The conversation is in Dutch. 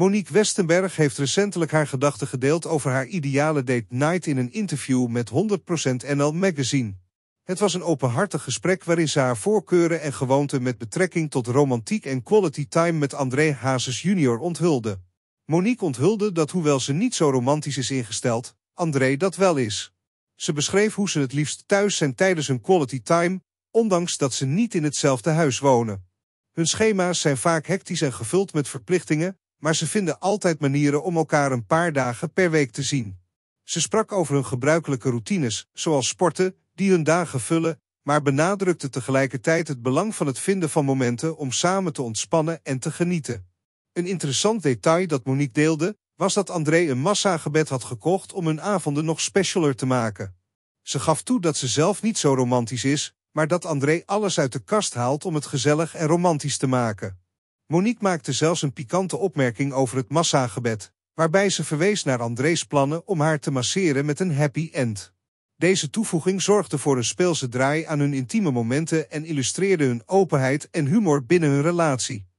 Monique Westenberg heeft recentelijk haar gedachten gedeeld over haar ideale date night in een interview met 100% NL Magazine. Het was een openhartig gesprek waarin ze haar voorkeuren en gewoonten met betrekking tot romantiek en quality time met André Hazes jr. onthulde. Monique onthulde dat hoewel ze niet zo romantisch is ingesteld, André dat wel is. Ze beschreef hoe ze het liefst thuis zijn tijdens hun quality time, ondanks dat ze niet in hetzelfde huis wonen. Hun schema's zijn vaak hectisch en gevuld met verplichtingen, maar ze vinden altijd manieren om elkaar een paar dagen per week te zien. Ze sprak over hun gebruikelijke routines, zoals sporten, die hun dagen vullen, maar benadrukte tegelijkertijd het belang van het vinden van momenten om samen te ontspannen en te genieten. Een interessant detail dat Monique deelde, was dat André een massagebed had gekocht om hun avonden nog specialer te maken. Ze gaf toe dat ze zelf niet zo romantisch is, maar dat André alles uit de kast haalt om het gezellig en romantisch te maken. Monique maakte zelfs een pikante opmerking over het massagebed, waarbij ze verwees naar André's plannen om haar te masseren met een happy end. Deze toevoeging zorgde voor een speelse draai aan hun intieme momenten en illustreerde hun openheid en humor binnen hun relatie.